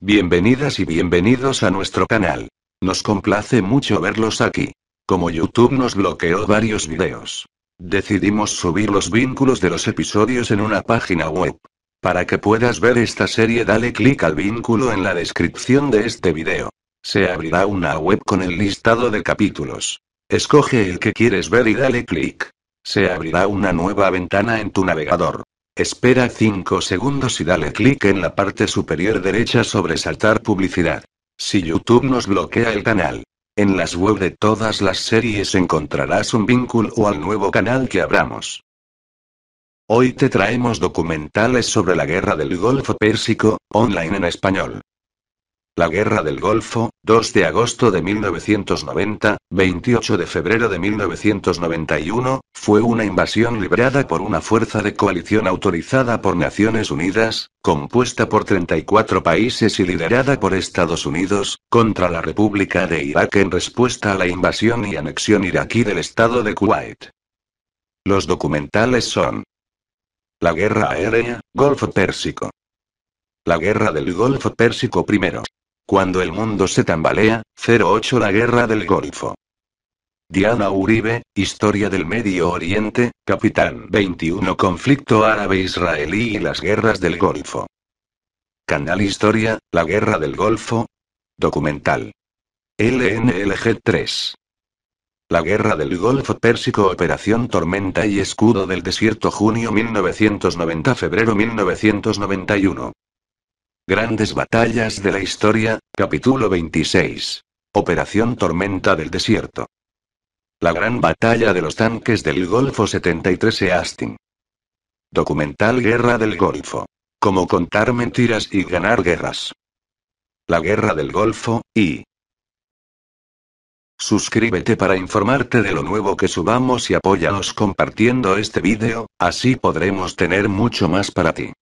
Bienvenidas y bienvenidos a nuestro canal. Nos complace mucho verlos aquí. Como YouTube nos bloqueó varios videos, decidimos subir los vínculos de los episodios en una página web. Para que puedas ver esta serie dale clic al vínculo en la descripción de este video. Se abrirá una web con el listado de capítulos. Escoge el que quieres ver y dale clic. Se abrirá una nueva ventana en tu navegador. Espera 5 segundos y dale clic en la parte superior derecha sobre saltar publicidad. Si YouTube nos bloquea el canal. En las web de todas las series encontrarás un vínculo o al nuevo canal que abramos. Hoy te traemos documentales sobre la guerra del Golfo Pérsico, online en español. La Guerra del Golfo, 2 de agosto de 1990, 28 de febrero de 1991, fue una invasión librada por una fuerza de coalición autorizada por Naciones Unidas, compuesta por 34 países y liderada por Estados Unidos, contra la República de Irak en respuesta a la invasión y anexión iraquí del Estado de Kuwait. Los documentales son La Guerra Aérea, Golfo Pérsico. La Guerra del Golfo Pérsico I. Cuando el mundo se tambalea, 08 La Guerra del Golfo. Diana Uribe, Historia del Medio Oriente, Capitán 21 Conflicto árabe-israelí y las guerras del Golfo. Canal Historia, La Guerra del Golfo. Documental. LNLG 3. La Guerra del Golfo Pérsico Operación Tormenta y Escudo del Desierto Junio 1990-Febrero 1991. Grandes batallas de la historia, capítulo 26. Operación Tormenta del Desierto. La gran batalla de los tanques del Golfo 73 e Astin. Documental Guerra del Golfo. Cómo contar mentiras y ganar guerras. La Guerra del Golfo, y... Suscríbete para informarte de lo nuevo que subamos y apóyanos compartiendo este vídeo, así podremos tener mucho más para ti.